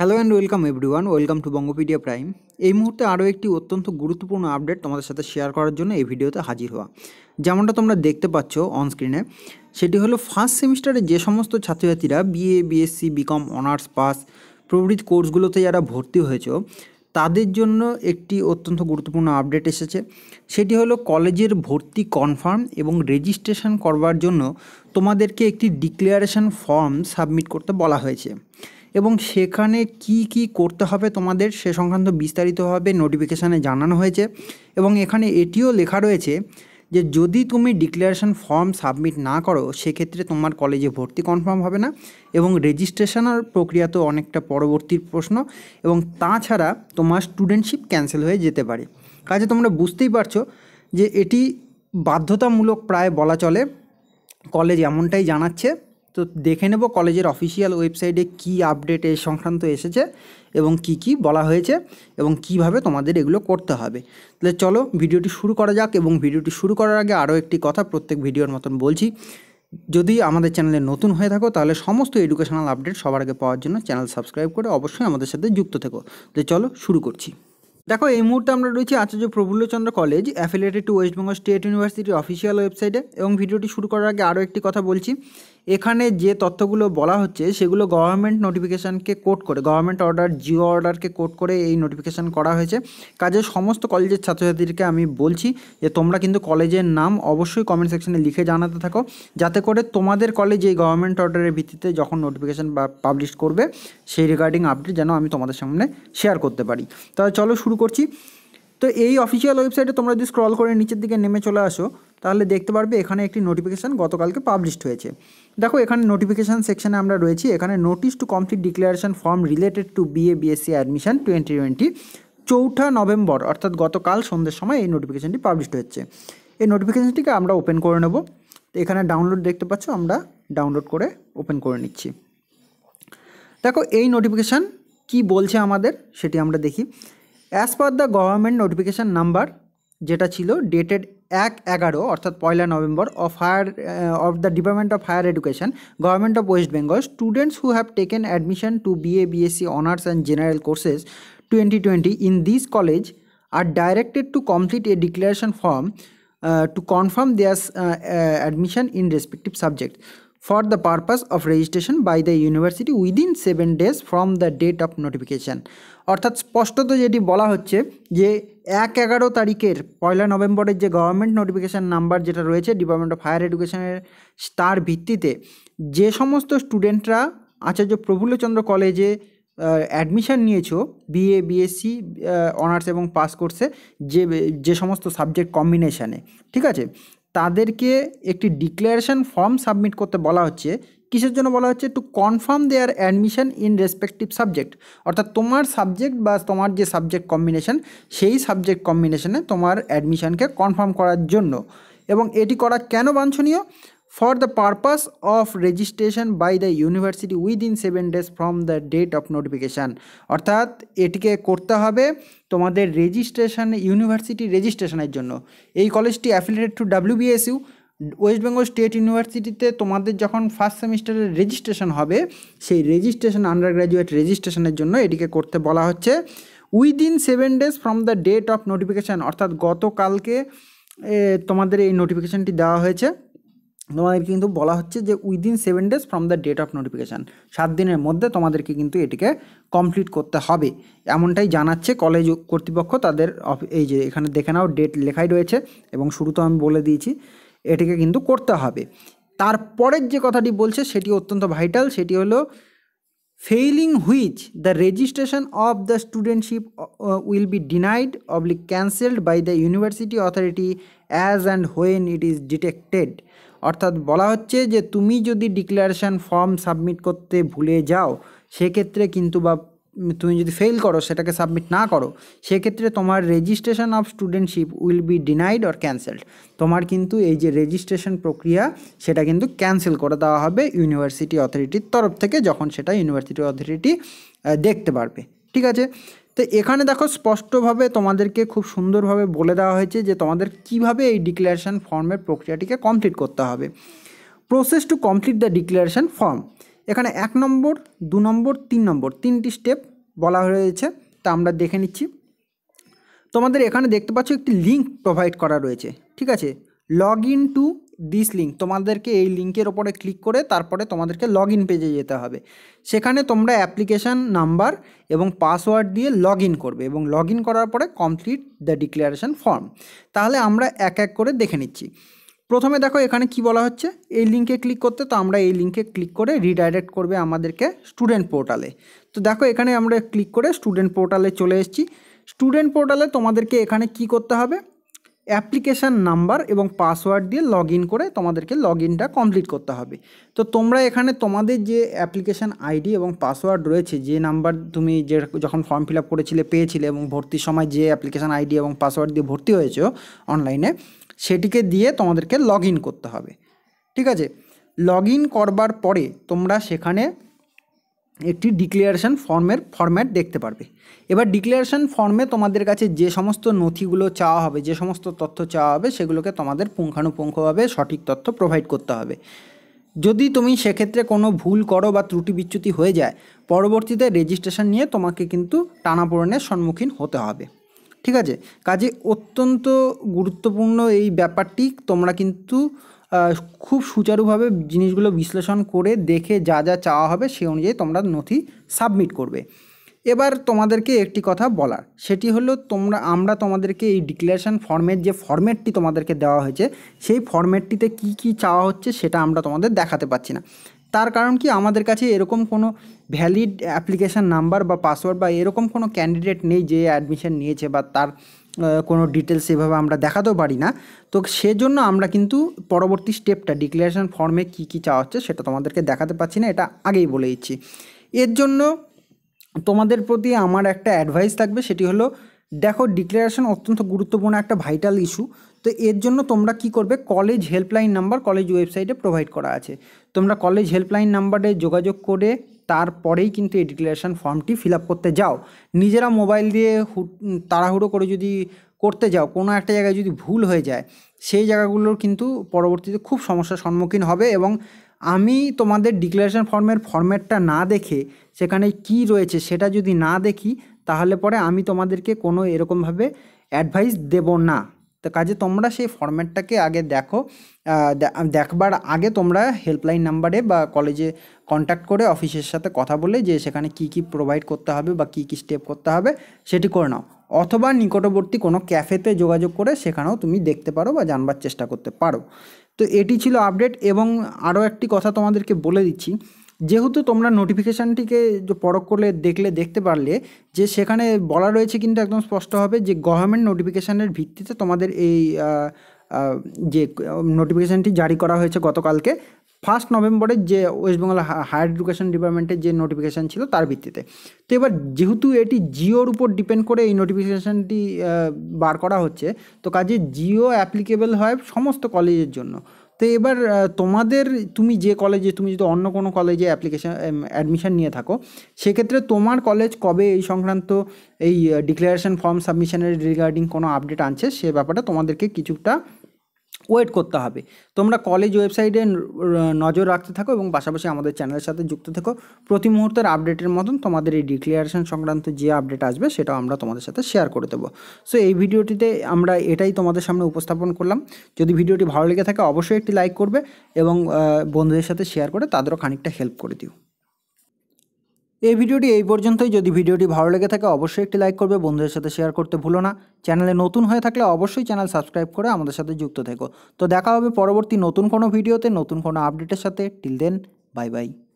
hello and welcome one welcome to Bangapedia prime এই মুহূর্তে আরও একটি অত্যন্ত গুরুত্বপূর্ণ আপডেট তোমাদের সাথে শেয়ার করার জন্য এই ভিডিওতে হাজির হওয়া যেমনটা তোমরা দেখতে পাচ্ছ অনস্ক্রিনে সেটি হলো ফার্স্ট সেমিস্টারে যে সমস্ত ছাত্রছাত্রীরা BA BSc BCom honours pass প্রভৃতি কোর্সগুলোতে যারা ভর্তি হয়েছ তাদের জন্য একটি অত্যন্ত গুরুত্বপূর্ণ আপডেট এসেছে সেটি হলো কলেজের ভর্তি কনফার্ম এবং রেজিস্ট্রেশন করবার জন্য তোমাদেরকে একটি ডিক্লেয়ারেশন ফর্ম সাবমিট করতে বলা হয়েছে এবং সেখানে কি কি করতে হবে তোমাদের সে সংক্রান্ত বিস্তারিতভাবে নোটিফিকেশানে জানানো হয়েছে এবং এখানে এটিও লেখা রয়েছে যে যদি তুমি ডিক্লারেশন ফর্ম সাবমিট না করো সেক্ষেত্রে তোমার কলেজে ভর্তি কনফার্ম হবে না এবং রেজিস্ট্রেশনের প্রক্রিয়া তো অনেকটা পরবর্তী প্রশ্ন এবং তাছাড়া তোমার স্টুডেন্টশিপ ক্যান্সেল হয়ে যেতে পারে কাজে তোমরা বুঝতেই পারছো যে এটি বাধ্যতামূলক প্রায় বলা চলে কলেজ এমনটাই জানাচ্ছে তো দেখে নেব কলেজের অফিসিয়াল ওয়েবসাইটে কি আপডেট এ সংক্রান্ত এসেছে এবং কি কি বলা হয়েছে এবং কিভাবে তোমাদের এগুলো করতে হবে তাহলে চলো ভিডিওটি শুরু করা যাক এবং ভিডিওটি শুরু করার আগে আরও একটি কথা প্রত্যেক ভিডিওর মতন বলছি যদি আমাদের চ্যানেলে নতুন হয়ে থাকো তাহলে সমস্ত এডুকেশনাল আপডেট সবার আগে পাওয়ার জন্য চ্যানেল সাবস্ক্রাইব করে অবশ্যই আমাদের সাথে যুক্ত থেকো তাহলে চলো শুরু করছি দেখো এই মুহূর্তে আমরা রয়েছি Acharya Prafullachandra college affiliated to West Bengal State ইউনিভার্সিটির অফিসিয়াল ওয়েবসাইটে এবং ভিডিওটি শুরু করার আগে আরও একটি কথা বলছি এখানে যে তথ্যগুলো বলা হচ্ছে সেগুলো গভর্নমেন্ট নোটিফিকেশানকে কোট করে গভর্নমেন্ট অর্ডার জিও অর্ডারকে কোট করে এই নোটিফিকেশান করা হয়েছে কাজে সমস্ত কলেজের ছাত্রছাত্রীদেরকে আমি বলছি যে তোমরা কিন্তু কলেজের নাম অবশ্যই কমেন্ট সেকশনে লিখে জানাতে থাকো যাতে করে তোমাদের কলেজ এই গভর্নমেন্ট অর্ডারের ভিত্তিতে যখন নোটিফিকেশান বা পাবলিশ করবে সেই রিগার্ডিং আপডেট যেন আমি তোমাদের সামনে শেয়ার করতে পারি তাহলে চলো শুরু করছি তো এই অফিসিয়াল ওয়েবসাইটে তোমরা যদি স্ক্রল করে নিচের দিকে নেমে চলে আসো তাহলে দেখতে পারবে এখানে একটি নোটিফিকেশান গতকালকে পাবলিশড হয়েছে দেখো এখানে নোটিফিকেশান সেকশানে আমরা রয়েছি এখানে notice to complete declaration form related to BA BSc admission twenty twenty চৌঠা নভেম্বর অর্থাৎ গতকাল সন্ধ্যের সময় এই নোটিফিকেশানটি পাবলিশড হয়েছে এই নোটিফিকেশানটিকে আমরা ওপেন করে নেব তো এখানে ডাউনলোড দেখতে পাচ্ছ আমরা ডাউনলোড করে ওপেন করে নিচ্ছি দেখো এই নোটিফিকেশান কি বলছে আমাদের সেটি আমরা দেখি as per the government notification number যেটা ছিল ডেটেড এক এগারো অর্থাৎ পয়লা নভেম্বর of higher of the department of higher education government of West Bengal students who have taken admission to BA BSc honours and general courses twenty twenty in this college are directed to complete a declaration form to confirm their admission in respective subject for the purpose of registration by the university within 7 days from the date of notification অর্থাৎ স্পষ্টত যেটি বলা হচ্ছে যে এক এগারো তারিখের পয়লা নভেম্বরের যে গভর্নমেন্ট নোটিফিকেশান নাম্বার যেটা রয়েছে ডিপার্টমেন্ট অফ হায়ার এডুকেশনের তার ভিত্তিতে যে সমস্ত স্টুডেন্টরা আচার্য প্রফুল্লচন্দ্র কলেজে অ্যাডমিশান নিয়েছ বিএ বিএসসি অনার্স এবং পাস কোর্সে যে যে সমস্ত সাবজেক্ট কম্বিনেশানে ঠিক আছে তাদেরকে একটি ডিক্লারেশন ফর্ম সাবমিট করতে বলা হচ্ছে কিসের জন্য বলা হচ্ছে to confirm their admission in respective subject অর্থাৎ তোমার সাবজেক্ট বা তোমার যে সাবজেক্ট কম্বিনেশন সেই সাবজেক্ট কম্বিনেশনে তোমার অ্যাডমিশনকে কনফার্ম করার জন্য এবং এটি করা কেন বাঞ্ছনীয় for the purpose of registration by the university within 7 days from the date of notification অর্থাৎ এটিকে করতে হবে তোমাদের রেজিস্ট্রেশন ইউনিভার্সিটি রেজিস্ট্রেশনের জন্য এই কলেজটি affiliated to WBSU West Bengal State ইউনিভার্সিটিতে তোমাদের যখন ফার্স্ট সেমিস্টারের রেজিস্ট্রেশন হবে সেই রেজিস্ট্রেশন আন্ডার গ্র্যাজুয়েট রেজিস্ট্রেশনের জন্য এটিকে করতে বলা হচ্ছে within seven days from the date of notification অর্থাৎ গতকালকে তোমাদের এই নোটিফিকেশানটি দেওয়া হয়েছে তোমাদের কিন্তু বলা হচ্ছে যে within seven days from the date of notification সাত দিনের মধ্যে তোমাদেরকে কিন্তু এটিকে কমপ্লিট করতে হবে এমনটাই জানাচ্ছে কলেজ কর্তৃপক্ষ তাদের এই যে এখানে দেখে নাও ডেট লেখাই রয়েছে এবং শুরু তো আমি বলে দিয়েছি এটিকে কিন্তু করতে হবে তারপরের যে কথাটি বলছে সেটি অত্যন্ত ভাইটাল সেটি হলো failing which the registration of the studentship will be denied অবলি cancelled by the university authority as and when it is detected অর্থাৎ বলা হচ্ছে যে তুমি যদি ডিক্লারেশান ফর্ম সাবমিট করতে ভুলে যাও সেক্ষেত্রে কিন্তু বা তুমি যদি ফেল করো সেটাকে সাবমিট না করো সেক্ষেত্রে তোমার registration of studentship will be denied or cancelled তোমার কিন্তু এই যে রেজিস্ট্রেশন প্রক্রিয়া সেটা কিন্তু ক্যান্সেল করে দেওয়া হবে ইউনিভার্সিটি অথরিটির তরফ থেকে যখন সেটা ইউনিভার্সিটি অথরিটি দেখতে পারবে ঠিক আছে তো এখানে দেখো স্পষ্টভাবে তোমাদেরকে খুব সুন্দরভাবে বলে দেওয়া হয়েছে যে তোমাদের কিভাবে এই ডিক্লারেশান ফর্মের প্রক্রিয়াটিকে কমপ্লিট করতে হবে process to complete the declaration form এখানে এক নম্বর দু নম্বর তিন নম্বর তিনটি স্টেপ বলা হয়েছে তা আমরা দেখে নিচ্ছি তোমাদের এখানে দেখতে পাচ্ছ একটি লিঙ্ক প্রোভাইড করা রয়েছে ঠিক আছে log in to this link তোমাদেরকে এই লিঙ্কের ওপরে ক্লিক করে তারপরে তোমাদেরকে লগ ইন পেজে যেতে হবে সেখানে তোমরা অ্যাপ্লিকেশান নাম্বার এবং পাসওয়ার্ড দিয়ে লগ ইন করবে এবং লগ ইন করার পরে কমপ্লিট দ্য ডিক্লারেশান ফর্ম তাহলে আমরা এক এক করে দেখে নিচ্ছি প্রথমে দেখো এখানে কি বলা হচ্ছে এই লিঙ্কে ক্লিক করতে তো আমরা এই লিঙ্কে ক্লিক করে রিডাইরেক্ট করবে আমাদেরকে স্টুডেন্ট পোর্টালে তো দেখো এখানে আমরা ক্লিক করে স্টুডেন্ট পোর্টালে চলে এসেছি স্টুডেন্ট পোর্টালে তোমাদেরকে এখানে কি করতে হবে অ্যাপ্লিকেশান নাম্বার এবং পাসওয়ার্ড দিয়ে লগ করে তোমাদেরকে লগ ইনটা কমপ্লিট করতে হবে তো তোমরা এখানে তোমাদের যে অ্যাপ্লিকেশান আইডি এবং পাসওয়ার্ড রয়েছে যে নাম্বার তুমি যে যখন ফর্ম ফিল করেছিলে পেয়েছিলে এবং ভর্তির সময় যে অ্যাপ্লিকেশান আইডি এবং পাসওয়ার্ড দিয়ে ভর্তি হয়েছে অনলাইনে সেটিকে দিয়ে তোমাদেরকে লগ করতে হবে ঠিক আছে লগ করবার পরে তোমরা সেখানে একটি ডিক্লারেশন ফর্মের ফর্ম্যাট দেখতে পারবে এবার ডিক্লারেশন ফর্মে তোমাদের কাছে যে সমস্ত নথিগুলো চাওয়া হবে যে সমস্ত তথ্য চাওয়া হবে সেগুলোকে তোমাদের পুঙ্খানুপুঙ্খভাবে সঠিক তথ্য প্রোভাইড করতে হবে যদি তুমি সেক্ষেত্রে কোনো ভুল করো বা ত্রুটি বিচ্যুতি হয়ে যায় পরবর্তীতে রেজিস্ট্রেশন নিয়ে তোমাকে কিন্তু টানাপোড়েনের সম্মুখীন হতে হবে ঠিক আছে কাজে অত্যন্ত গুরুত্বপূর্ণ এই ব্যাপারটি তোমরা কিন্তু খুব সুচারুভাবে জিনিসগুলো বিশ্লেষণ করে দেখে যা যা চাওয়া হবে সে অনুযায়ী তোমরা নথি সাবমিট করবে এবার তোমাদেরকে একটি কথা বলার সেটি হলো তোমরা আমরা তোমাদেরকে এই ডিক্লারেশান ফর্মের যে ফর্ম্যাটটি তোমাদেরকে দেওয়া হয়েছে সেই ফর্ম্যাটটিতে কি কি চাওয়া হচ্ছে সেটা আমরা তোমাদের দেখাতে পাচ্ছি না তার কারণ কি আমাদের কাছে এরকম কোনো ভ্যালিড অ্যাপ্লিকেশান নাম্বার বা পাসওয়ার্ড বা এরকম কোনো ক্যান্ডিডেট নেই যে অ্যাডমিশন নিয়েছে বা তার কোনো ডিটেলস সেভাবে আমরা দেখাতেও পারি না তো সেজন্য আমরা কিন্তু পরবর্তী স্টেপটা ডিক্লারেশন ফর্মে কি কি চাওয়া হচ্ছে সেটা তোমাদেরকে দেখাতে পারছি না এটা আগেই বলে দিচ্ছি এর জন্য তোমাদের প্রতি আমার একটা অ্যাডভাইস থাকবে সেটি হলো দেখো ডিক্লারেশন অত্যন্ত গুরুত্বপূর্ণ একটা ভাইটাল ইস্যু তো এর জন্য তোমরা কি করবে কলেজ হেল্পলাইন নাম্বার কলেজ ওয়েবসাইটে প্রোভাইড করা আছে তোমরা কলেজ হেল্পলাইন নাম্বারে যোগাযোগ করে তারপরেই কিন্তু এই ডিক্লারেশান ফর্মটি ফিল করতে যাও নিজেরা মোবাইল দিয়ে তাড়াহুড়ো করে যদি করতে যাও কোনো একটা জায়গায় যদি ভুল হয়ে যায় সেই জায়গাগুলোর কিন্তু পরবর্তীতে খুব সমস্যার সম্মুখীন হবে এবং আমি তোমাদের ডিক্লারেশান ফর্মের ফর্ম্যাটটা না দেখে সেখানে কি রয়েছে সেটা যদি না দেখি তাহলে পরে আমি তোমাদেরকে কোনো এরকমভাবে অ্যাডভাইস দেব না তো কাজে তোমরা সেই ফর্ম্যাটটাকে আগে দেখো দেখবার আগে তোমরা হেল্পলাইন নাম্বারে বা কলেজে কন্ট্যাক্ট করে অফিসের সাথে কথা বলে যে সেখানে কি কি প্রোভাইড করতে হবে বা কি কি স্টেপ করতে হবে সেটি করে নাও অথবা নিকটবর্তী কোনো ক্যাফেতে যোগাযোগ করে সেখানেও তুমি দেখতে পারো বা জানবার চেষ্টা করতে পারো তো এটি ছিল আপডেট এবং আরও একটি কথা তোমাদেরকে বলে দিচ্ছি যেহেতু তোমরা নোটিফিকেশানটিকে পরখ করলে দেখলে দেখতে পারলে যে সেখানে বলা রয়েছে কিন্তু একদম স্পষ্ট হবে যে গভর্নমেন্ট নোটিফিকেশানের ভিত্তিতে তোমাদের এই যে নোটিফিকেশানটি জারি করা হয়েছে গতকালকে ফার্স্ট নভেম্বরে যে ওয়েস্ট বেঙ্গল হায়ার এডুকেশন ডিপার্টমেন্টের যে নোটিফিকেশান ছিল তার ভিত্তিতে তো এবার যেহেতু এটি জিওর উপর ডিপেন্ড করে এই নোটিফিকেশানটি বার করা হচ্ছে তো কাজে জিও অ্যাপ্লিকেবল হয় সমস্ত কলেজের জন্য তো এবার তোমাদের তুমি যে কলেজে তুমি যদি অন্য কোনো কলেজে অ্যাপ্লিকেশান অ্যাডমিশান নিয়ে থাকো সেক্ষেত্রে তোমার কলেজ কবে এই সংক্রান্ত এই ডিক্লারেশান ফর্ম সাবমিশনের রিগার্ডিং কোনো আপডেট আনছে সে ব্যাপারে তোমাদেরকে কিছুটা ওয়েট করতে হবে তোমরা কলেজ ওয়েবসাইটে নজর রাখতে থাকো এবং পাশাপাশি আমাদের চ্যানেলের সাথে যুক্ত থেকো প্রতি মুহূর্তের আপডেটের মতন তোমাদের এই ডিক্লিয়ারেশন সংক্রান্ত যে আপডেট আসবে সেটাও আমরা তোমাদের সাথে শেয়ার করে দেবো সো এই ভিডিওটিতে আমরা এটাই তোমাদের সামনে উপস্থাপন করলাম যদি ভিডিওটি ভালো লেগে থাকে অবশ্যই একটি লাইক করবে এবং বন্ধুদের সাথে শেয়ার করে তাদেরও খানিকটা হেল্প করে দিও এই ভিডিওটি এই পর্যন্তই যদি ভিডিওটি ভালো লেগে থাকে অবশ্যই একটি লাইক করবে বন্ধুদের সাথে শেয়ার করতে ভুলো না চ্যানেলে নতুন হয়ে থাকলে অবশ্যই চ্যানেল সাবস্ক্রাইব করে আমাদের সাথে যুক্ত থেকো তো দেখা হবে পরবর্তী নতুন কোনো ভিডিওতে নতুন কোনো আপডেটের সাথে টিল দেন বাই বাই